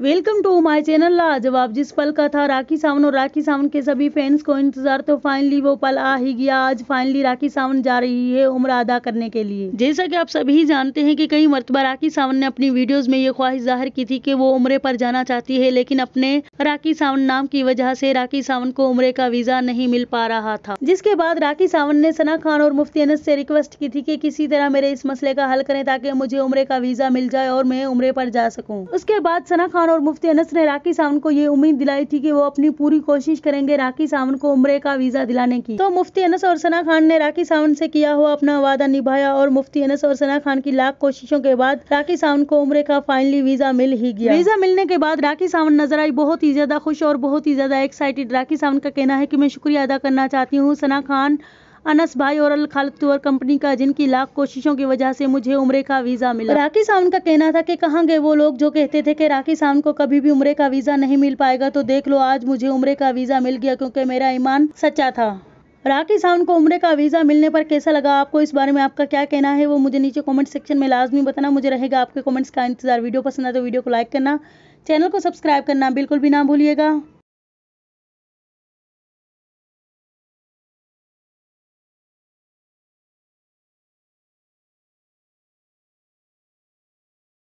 welcome to my channel आज जवाब जिस पल का था राखी सावन और राखी सावन के सभी फैंस को इंतजार तो फाइनली वो पल आ ही गया आज फाइनली राखी सावन जा रही है उम्र अदा करने के लिए जैसा कि आप सभी जानते हैं कि कई मरतबा राखी सावन ने अपनी वीडियोस में ये ख्वाहिश जाहिर की थी कि वो उम्र पर जाना चाहती है लेकिन अपने राखी सावन नाम की वजह से राखी सावन को उम्र का वीजा नहीं मिल पा रहा था जिसके बाद राखी सावन ने सना खान और मुफ्ती अनस से रिक्वेस्ट की थी कि किसी तरह मेरे इस मसले का हल करें ताकि मुझे उम्र का वीजा मिल जाए और मैं उम्र पर जा सकूँ उसके बाद सना खान खान और मुफ्ती अनस ने राखी सावंत को ये उम्मीद दिलाई थी कि वो अपनी पूरी कोशिश करेंगे राखी सावंत को उम्र का वीजा दिलाने की तो मुफ्ती अनस और सना खान ने राखी सावंत से किया हुआ अपना वादा निभाया और मुफ्ती अनस और सना खान की लाख कोशिशों के बाद राखी सावंत को उम्र का फाइनली वीजा मिल ही गया वीजा मिलने के बाद राखी सावंत नजर आई बहुत ही ज्यादा खुश और बहुत ही ज्यादा एक्साइटेड राखी सावंत का कहना है की मैं शुक्रिया अदा करना चाहती हूँ सना खान अनस भाई और अल खालिद टूर कंपनी का जिनकी लाख कोशिशों की वजह से मुझे उम्र का वीज़ा मिला राखी साउंड का कहना था कि कहाँ गए वो लोग जो कहते थे कि राखी साउंड को कभी भी उम्र का वीज़ा नहीं मिल पाएगा तो देख लो आज मुझे उम्र का वीज़ा मिल गया क्योंकि मेरा ईमान सच्चा था राखी साउंड को उम्र का वीज़ा मिलने पर कैसा लगा आपको इस बारे में आपका क्या कहना है वो मुझे नीचे कॉमेंट सेक्शन में लाजमी बताना मुझे रहेगा आपके कॉमेंट्स का इंतजार वीडियो पसंद आए तो वीडियो को लाइक करना चैनल को सब्सक्राइब करना बिल्कुल भी ना भूलिएगा